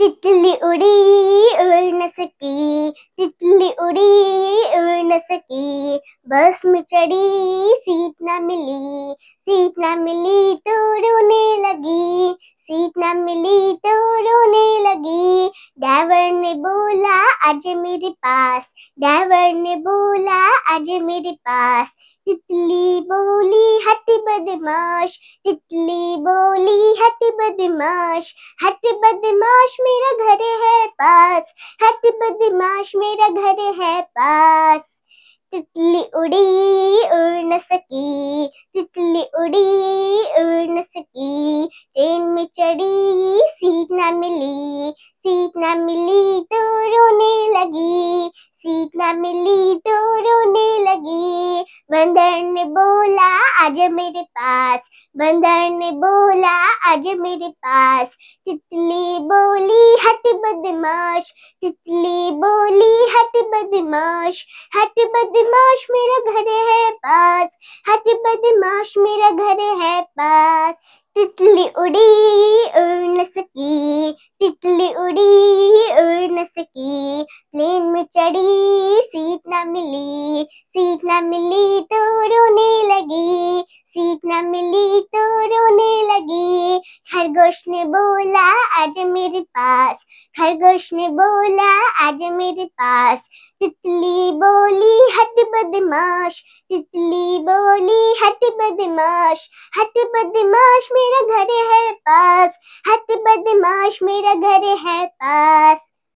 तितली उड़ी उड़ न सकी तितली उड़ी उड़ न सकी बस में चढ़ी सीट ना मिली सीट ना मिली तो रोने लगी सीट ना मिली तो रोने लगी ड्राइवर ने बोला आज मेरे पास ड्राइवर ने बोला आज मेरे पास तितली बोली हट बदमाश तितली बोली हट बदमाश हट बदमाश मेरा घर है पास हट बदमाश मेरा घर है पास तितली उड़ी उड़ न सकी तितली उड़ी उड़ न सकी ट्रेन में चढ़ी बोला आज मेरे पास बंदर ने बोला आज मेरे पास तितली बोली हट बदमाश तितली बोली हट बदमाश हट बदमाश मेरा घर है पास हट बदमाश मेरा घर है पास तितली उड़ी उड़ न सकी तितली उड़ी उड़ न सकी प्लेन में चढ़ी सीट ना मिली सीट ना मिली तो रोने ना मिली तो रोने लगी खरगोश ने बोला आज मेरे पास खरगोश ने बोला आज मेरे पास तितली बोली हट बदमाश तितली बोली हट बदमाश हट बदमाश मेरा घर है पास हट बदमाश मेरा घर है पास